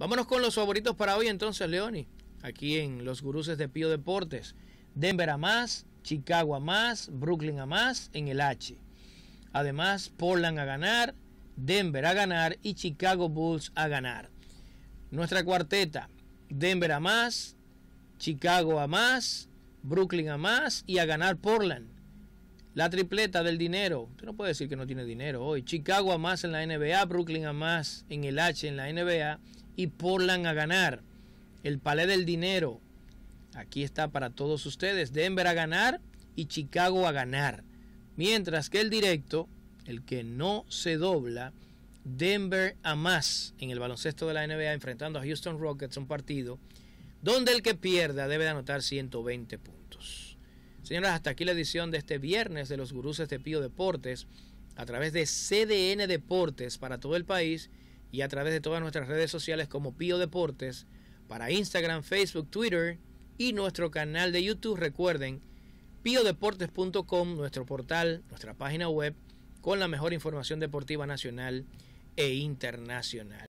Vámonos con los favoritos para hoy entonces, Leoni. Aquí en Los Guruses de Pío Deportes. Denver a más, Chicago a más, Brooklyn a más en el H. Además, Portland a ganar, Denver a ganar y Chicago Bulls a ganar. Nuestra cuarteta, Denver a más, Chicago a más, Brooklyn a más y a ganar Portland. La tripleta del dinero. Usted no puede decir que no tiene dinero hoy. Chicago a más en la NBA, Brooklyn a más en el H en la NBA y Portland a ganar. El Palé del Dinero, aquí está para todos ustedes. Denver a ganar y Chicago a ganar. Mientras que el directo, el que no se dobla, Denver a más en el baloncesto de la NBA enfrentando a Houston Rockets, un partido donde el que pierda debe de anotar 120 puntos. Señoras, hasta aquí la edición de este viernes de los guruses de Pío Deportes a través de CDN Deportes para todo el país y a través de todas nuestras redes sociales como Pio Deportes, para Instagram, Facebook, Twitter y nuestro canal de YouTube. Recuerden, piodeportes.com, nuestro portal, nuestra página web, con la mejor información deportiva nacional e internacional.